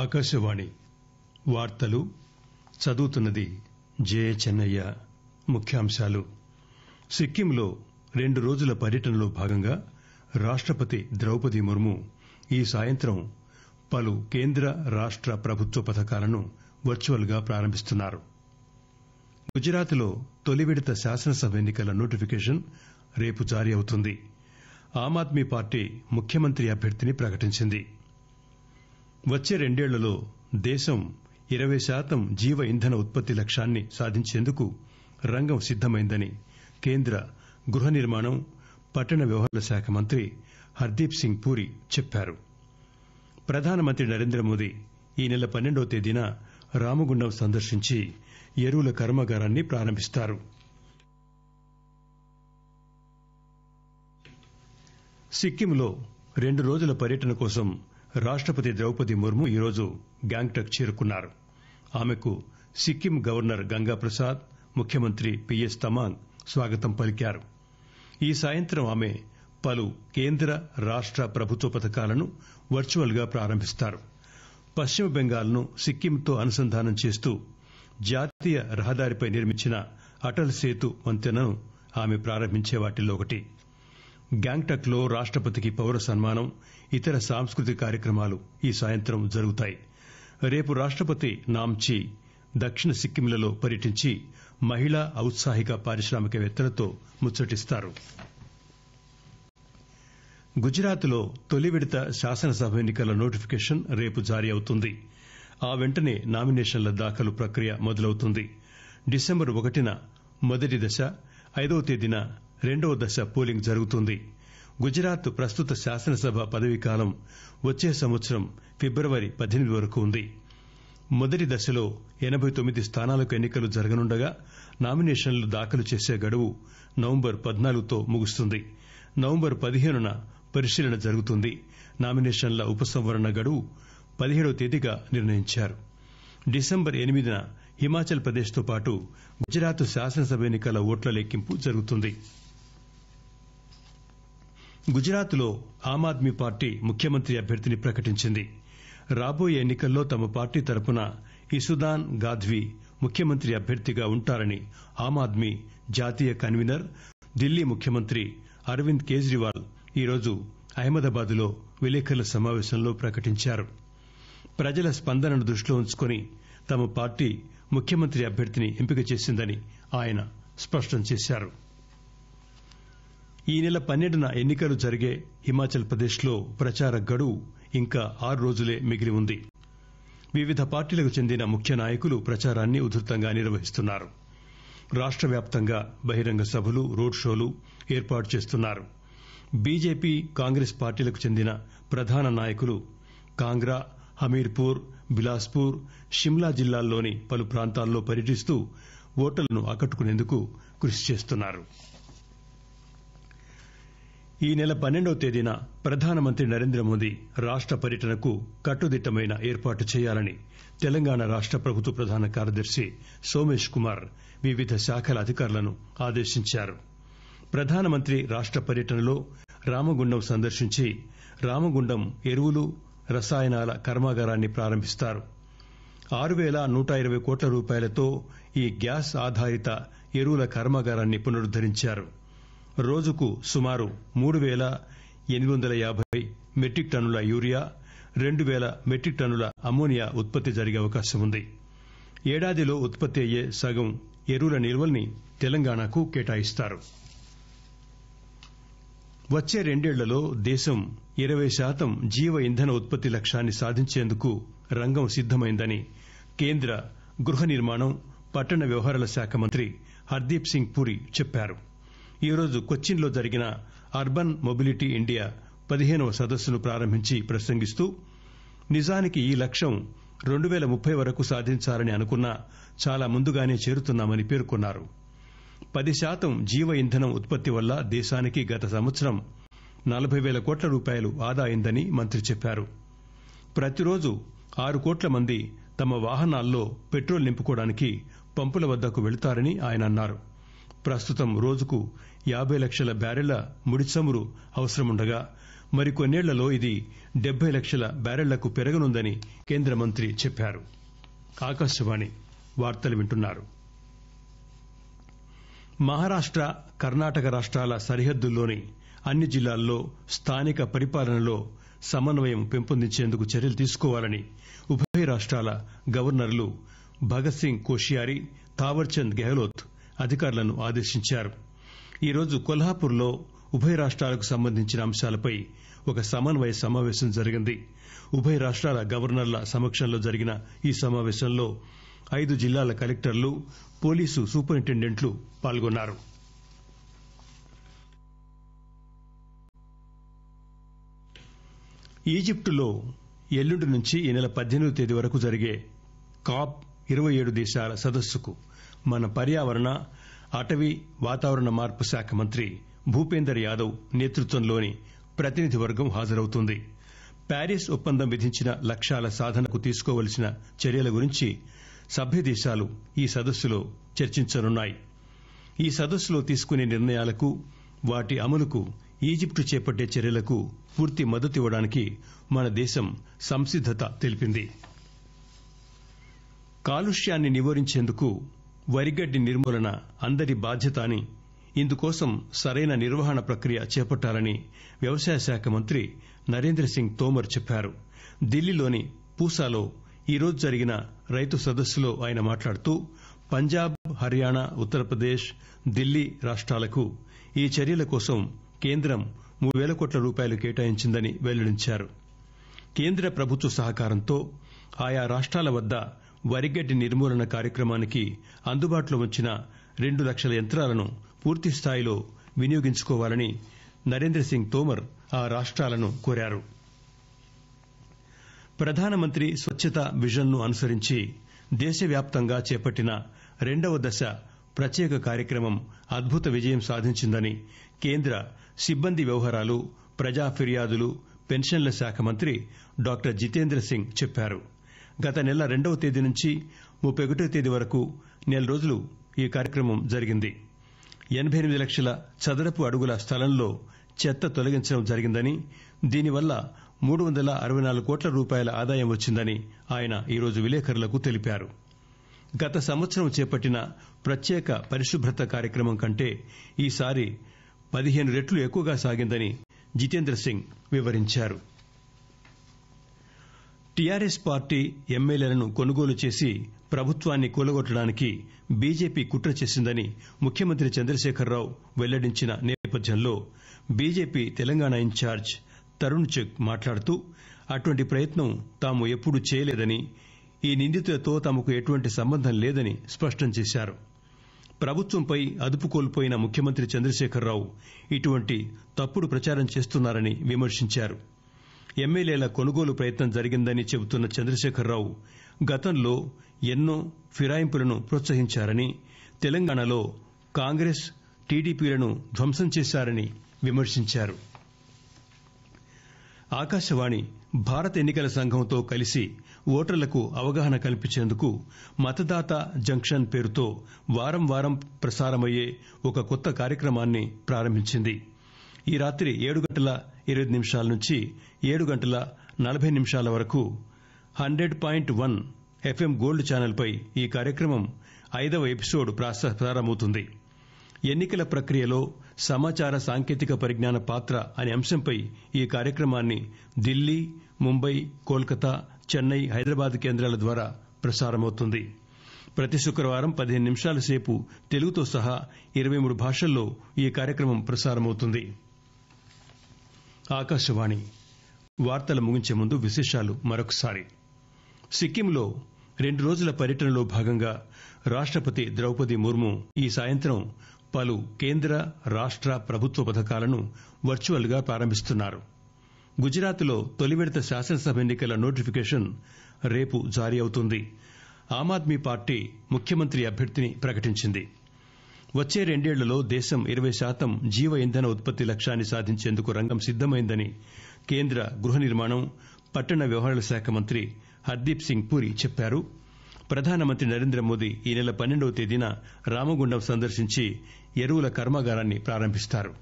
ఆకాశవాణి వార్తలు చదువుతున్నది జే చెన్నయ్య ముఖ్యాంశాలు సిక్కింలో రెండు రోజుల పర్యటనలో భాగంగా రాష్టపతి ద్రౌపది ముర్ము ఈ సాయంత్రం పలు కేంద్ర రాష్ట ప్రభుత్వ పథకాలను వర్చువల్ గా ప్రారంభిస్తున్నారు గుజరాత్ లో తొలి విడత శాసనసభ ఎన్నికల నోటిఫికేషన్ రేపు జారీ అవుతుంది ఆమ్ ఆద్మీ పార్టీ ముఖ్యమంత్రి అభ్యర్థిని ప్రకటించింది వచ్చే రెండేళ్లలో దేశం ఇరవై శాతం జీవ ఇంధన ఉత్పత్తి లక్ష్యాన్ని సాధించేందుకు రంగం సిద్దమైందని కేంద్ర గృహ నిర్మాణం పట్టణ వ్యవహారాల శాఖ మంత్రి హర్దీప్ సింగ్ పూరి చెప్పారు ప్రధానమంత్రి నరేంద్ర మోదీ ఈ నెల పన్నెండవ తేదీన రామగుండం సందర్శించి ఎరువుల కర్మాగారాన్ని ప్రారంభిస్తారు సిక్కింలో రెండు రోజుల పర్యటన కోసం రాష్టపతి ద్రౌపది ముర్ము ఈరోజు గ్యాంగ్టక్ చేరుకున్నారు ఆమెకు సిక్కిం గవర్నర్ గంగా ప్రసాద్ ముఖ్యమంత్రి పిఎస్ తమాంగ్ స్వాగతం పలికారు ఈ సాయంత్రం ఆమె పలు కేంద్ర రాష్ట ప్రభుత్వ పథకాలను వర్చువల్ గా ప్రారంభిస్తారు పశ్చిమ బెంగాల్ను సిక్కింతో అనుసంధానం చేస్తూ జాతీయ రహదారిపై నిర్మించిన అటల్ సేతు వంతెనను ఆమె ప్రారంభించే వాటిల్లో ఒకటి గ్యాంగ్టక్ లో రాష్టపతికి పౌర సన్మానం ఇతర సాంస్కృతిక కార్యక్రమాలు ఈ సాయంత్రం జరుగుతాయి రేపు రాష్టపతి నామ్చి దక్షిణ సిక్కింలలో పర్యటించి మహిళా ఔత్సాహిక పారిశ్రామికవేత్తలతో ముచ్చటిస్తారు గుజరాత్ లో తొలి విడత శాసనసభ ఎన్నికల నోటిఫికేషన్ రేపు జారీ అవుతుంది ఆ వెంటనే నామినేషన్ల దాఖలు ప్రక్రియ మొదలవుతుంది డిసెంబర్ ఒకటిన మొదటి దశ ఐదవ తేదీన రెండవ దశ పోలింగ్ జరుగుతుంది గుజరాత్ ప్రస్తుత శాసనసభ పదవీకాలం వచ్చే సంవత్సరం ఫిబ్రవరి పద్దెనిమిది వరకు ఉంది మొదటి దశలో ఎనబై తొమ్మిది స్థానాలకు ఎన్నికలు జరగనుండగా నామినేషన్లు దాఖలు చేసే గడువు నవంబర్ పద్నాలుగుతో ముగుస్తుంది నవంబర్ పదిహేనున పరిశీలన జరుగుతుంది నామినేషన్ల ఉపసంహరణ గడువు పదిహేడవ తేదీగా నిర్ణయించారు డిసెంబర్ ఎనిమిదిన హిమాచల్ ప్రదేశ్తో పాటు గుజరాత్ శాసనసభ ఎన్నికల ఓట్ల లెక్కింపు జరుగుతుంది గుజరాత్ లో ఆమ్ ఆద్మీ పార్టీ ముఖ్యమంత్రి అభ్యర్థిని ప్రకటించింది రాబోయే ఎన్నికల్లో తమ పార్టీ తరపున ఇసుదాన్ గాధ్వీ ముఖ్యమంత్రి అభ్యర్థిగా ఉంటారని ఆమ్ ఆద్మీ జాతీయ కన్వీనర్ ఢిల్లీ ముఖ్యమంత్రి అరవింద్ కేజ్రీవాల్ ఈరోజు అహ్మదాబాద్ లో విలేకరుల సమాపేశంలో ప్రకటించారు ప్రజల స్పందనను దృష్టిలో ఉంచుకుని తమ పార్టీ ముఖ్యమంత్రి అభ్యర్థిని ఎంపిక చేసిందని ఆయన స్పష్టం చేశారు ఈ నెల పన్నెండున ఎన్నికలు జరిగే హిమాచల్ ప్రదేశ్ లో ప్రచార గడువు ఇంకా ఆరు రోజులే మిగిలి ఉంది వివిధ పార్టీలకు చెందిన ముఖ్య నాయకులు ప్రచారాన్ని ఉధృతంగా నిర్వహిస్తున్నారు రాష్ట వ్యాప్తంగా బహిరంగ సభలు రోడ్ షోలు ఏర్పాటు చేస్తున్నారు బీజేపీ కాంగ్రెస్ పార్టీలకు చెందిన ప్రధాన నాయకులు కాంగ్రా హమీర్పూర్ బిలాస్పూర్ షిమ్లా జిల్లాల్లోని పలు ప్రాంతాల్లో పర్యటిస్తూ ఓటర్లను ఆకట్టుకునేందుకు కృషి చేస్తున్నారు ఈ నెల పన్నెండవ తేదీన ప్రధానమంత్రి నరేంద్ర మోదీ రాష్ట పర్యటనకు కట్టుదిట్టమైన ఏర్పాటు చేయాలని తెలంగాణ రాష్ట ప్రభుత్వ ప్రధాన కార్యదర్శి సోమేష్ కుమార్ వివిధ శాఖల అధికారులను ఆదేశించారు ప్రధానమంత్రి రాష్ట పర్యటనలో రామగుండం సందర్శించి రామగుండం ఎరువులు రసాయనాల కర్మాగారాన్ని ప్రారంభిస్తారు ఆరు పేల నూట ఇరవై కోట్ల రూపాయలతో ఈ గ్యాస్ ఆధారిత ఎరువుల కర్మాగారాన్ని పునరుద్దరించారు రోజుకు సుమారు మూడు పేల ఎనిమిది వందల యాబై మెట్రిక్ టన్నుల యూరియా రెండు పేల మెట్రిక్ టన్నుల అమ్మోనియా ఉత్పత్తి జరిగే అవకాశం ఉంది ఏడాదిలో ఉత్పత్తి అయ్యే సగం ఎరువుల నిల్వల్ని తెలంగాణకు కేటాయిస్తారు వచ్చే రెండేళ్లలో దేశం ఇరవై శాతం జీవ ఇంధన ఉత్పత్తి లక్ష్యాన్ని సాధించేందుకు రంగం సిద్దమైందని కేంద్ర గృహ నిర్మాణం పట్టణ వ్యవహారాల శాఖ మంత్రి హర్దీప్ సింగ్ పూరి చెప్పారు ఈరోజు కొచ్చిన్లో జరిగిన అర్బన్ మొబిలిటీ ఇండియా పదిహేనవ సదస్సును ప్రారంభించి ప్రసంగిస్తూ నిజానికి ఈ లక్ష్యం రెండు పేల ముప్పై వరకు సాధించాలని అనుకున్నా చాలా ముందుగానే చేరుతున్నామని పేర్కొన్నారు పది శాతం జీవ ఇంధనం ఉత్పత్తి వల్ల దేశానికి గత సంవత్సరం నలబై పేల కోట్ల రూపాయలు ఆదా అయిందని మంత్రి చెప్పారు ప్రతిరోజు ఆరు కోట్ల మంది తమ వాహనాల్లో పెట్రోల్ నింపుకోవడానికి పంపుల వద్దకు వెళ్తారని ఆయన అన్నారు ప్రస్తుతం రోజుకు యాబై లక్షల బ్యారెళ్ల ముడి చమురు అవసరముండగా మరికొన్నేళ్లలో ఇది డెబ్బై లక్షల బ్యారెళ్లకు పెరగనుందని కేంద్ర మంత్రి చెప్పారు మహారాష్ట కర్ణాటక రాష్టాల సరిహద్దుల్లోని అన్ని జిల్లాల్లో స్థానిక పరిపాలనలో సమన్వయం పెంపొందించేందుకు చర్యలు తీసుకోవాలని ఉభయ రాష్టాల గవర్నర్లు భగత్ సింగ్ కోషియారి థావర్చంద్ చంద్ గెహ్లోత్ అధికారులను ఆదేశించారు ఈరోజు కొల్హాపూర్లో ఉభయ రాష్టాలకు సంబంధించిన అంశాలపై ఒక సమన్వయ సమావేశం జరిగింది ఉభయ రాష్టాల గవర్నర్ల సమక్షంలో జరిగిన ఈ సమావేశంలో ఐదు జిల్లాల కలెక్టర్లు పోలీసు సూపరింటెండెంట్లు పాల్గొన్నారు ఈజిప్టులో ఎల్లుండి నుంచి ఈ నెల పద్దెనిమిది తేదీ వరకు జరిగే కాప్ ఇరవై ఏడు దేశాల సదస్సుకు మన పర్యావరణ అటవీ వాతావరణ మార్పు శాఖ మంత్రి భూపేందర్ యాదవ్ నేతృత్వంలోని ప్రతినిధి వర్గం హాజరవుతుంది ప్యారిస్ ఒప్పందం విధించిన లక్ష్యాల సాధనకు తీసుకోవలసిన చర్యల గురించి సభ్యదేశాలు ఈ సదస్సులో చర్చించనున్నాయి ఈ సదస్సులో తీసుకునే నిర్ణయాలకు వాటి అమలుకు ఈజిప్టు చేపట్టే చర్యలకు పూర్తి మద్దతివ్వడానికి మన దేశం సంసిద్దత తెలిపింది కాలుష్యాన్ని నివారించేందుకు వరిగడ్డి నిర్మూలన అందరి బాధ్యత అని ఇందుకోసం సరైన నిర్వహణ ప్రక్రియ చేపట్టాలని వ్యవసాయ శాఖ మంత్రి నరేంద్ర సింగ్ తోమర్ చెప్పారు ఢిల్లీలోని పూసాలో ఈరోజు జరిగిన రైతు సదస్సులో ఆయన మాట్లాడుతూ పంజాబ్ హర్యానా ఉత్తరప్రదేశ్ ఢిల్లీ రాష్టాలకు ఈ చర్యల కోసం కేంద్రం మూడు పేల కోట్ల రూపాయలు కేటాయించిందని వెల్లడించారు కేంద్ర ప్రభుత్వ సహకారంతో ఆయా రాష్టాల వద్ద వరిగడ్డి నిర్మూలన కార్యక్రమానికి అందుబాటులో వచ్చిన రెండు లక్షల యంత్రాలను పూర్తిస్థాయిలో వినియోగించుకోవాలని నరేంద్ర సింగ్ తోమర్ ఆ రాష్టాలను కోరారు ప్రధానమంత్రి స్వచ్చత విజన్ ను అనుసరించి దేశవ్యాప్తంగా చేపట్టిన రెండవ దశ ప్రత్యేక కార్యక్రమం అద్భుత విజయం సాధించిందని కేంద్ర సిబ్బంది వ్యవహారాలు ప్రజా ఫిర్యాదులు పెన్షన్ల శాఖ మంత్రి డాక్టర్ జితేంద్ర సింగ్ చెప్పారు గత నెల రెండవ తేదీ నుంచి ముప్పై ఒకటో తేదీ వరకు నెల రోజులు ఈ కార్యక్రమం జరిగింది ఎనబై ఎనిమిది లక్షల చదరపు అడుగుల స్థలంలో చెత్త తొలగించడం జరిగిందని దీనివల్ల మూడు వందల అరవై నాలుగు కోట్ల రూపాయల ఆదాయం వచ్చిందని ఆయన ఈరోజు విలేకరులకు తెలిపారు గత సంవత్సరం చేపట్టిన ప్రత్యేక పరిశుభ్రత కార్యక్రమం కంటే ఈసారి పదిహేను రెట్లు ఎక్కువగా సాగిందని జితేంద్ర సింగ్ వివరించారు టీఆర్ఎస్ పార్టీ ఎమ్మెల్యేలను కొనుగోలు చేసి ప్రభుత్వాన్ని కూలగొట్టడానికి బీజేపీ కుట్ర చేసిందని ముఖ్యమంత్రి చంద్రశేఖరరావు పెల్లడించిన నేపథ్యంలో బీజేపీ తెలంగాణ ఇన్ఛార్జ్ తరుణ్ చక్ మాట్లాడుతూ అటువంటి ప్రయత్నం తాము ఎప్పుడూ చేయలేదని ఈ నిందితులతో తమకు ఎటువంటి సంబంధం లేదని స్పష్టం చేశారు ప్రభుత్వంపై అదుపు కోల్పోయిన ముఖ్యమంత్రి చంద్రశేఖరరావు ఇటువంటి తప్పుడు ప్రచారం చేస్తున్నారని విమర్శించారు ఎమ్మెల్యేల కొనుగోలు ప్రయత్నం జరిగిందని చెబుతున్న చంద్రశేఖరరావు గతంలో ఎన్నో ఫిరాయింపులను ప్రోత్సహించారని తెలంగాణలో కాంగ్రెస్ టీడీపీలను ధ్వంసం చేశారని విమర్శించారు ఆకాశవాణి భారత ఎన్నికల సంఘంతో కలిసి ఓటర్లకు అవగాహన కల్పించేందుకు మతదాత జంక్షన్ పేరుతో వారం వారం ప్రసారమయ్యే ఒక కొత్త కార్యక్రమాన్ని ప్రారంభించింది ఈ రాత్రి ఏడు గంటల ఇరవై నిమిషాల నుంచి ఏడు గంటల నలభై నిమిషాల వరకు hundred point one FM gold ఛానల్పై ఈ కార్యక్రమం ఐదవ ఎపిసోడ్ ప్రారంభమవుతుంది ఎన్నికల ప్రక్రియలో సమాచార సాంకేతిక పరిజ్ఞాన పాత్ర అనే అంశంపై ఈ కార్యక్రమాన్ని ఢిల్లీ ముంబై కోల్కతా చెన్నై హైదరాబాద్ కేంద్రాల ద్వారా ప్రసారమవుతుంది ప్రతి శుక్రవారం పదిహేను నిమిషాల సేపు తెలుగుతో సహా ఇరవై మూడు భాషల్లో ఈ కార్యక్రమం ప్రసారమవుతుంది ఆకాశవాణి వార్తలు ముగించే ముందు విశేషాలు మరొకసారి సిక్కింలో రెండు రోజుల పర్యటనలో భాగంగా రాష్టపతి ద్రౌపది ముర్ము ఈ సాయంత్రం పలు కేంద్ర రాష్ట ప్రభుత్వ పథకాలను వర్చువల్ గా ప్రారంభిస్తున్నారు గుజరాత్ లో తొలి విడత శాసనసభ ఎన్నికల నోటిఫికేషన్ రేపు జారీ అవుతుంది ఆమ్ ఆద్మీ పార్టీ ముఖ్యమంత్రి అభ్యర్థిని ప్రకటించింది వచ్చే రెండేళ్లలో దేశం ఇరవై శాతం జీవ ఇంధన ఉత్పత్తి లక్ష్యాన్ని సాధించేందుకు రంగం సిద్దమైందని కేంద్ర గృహ నిర్మాణం పట్టణ వ్యవహారాల శాఖ మంత్రి హర్దీప్ సింగ్ పూరి చెప్పారు ప్రధానమంత్రి నరేంద్ర మోదీ ఈ నెల పన్నెండవ తేదీన రామగుండం సందర్శించి ఎరువుల కర్మాగారాన్ని ప్రారంభిస్తారు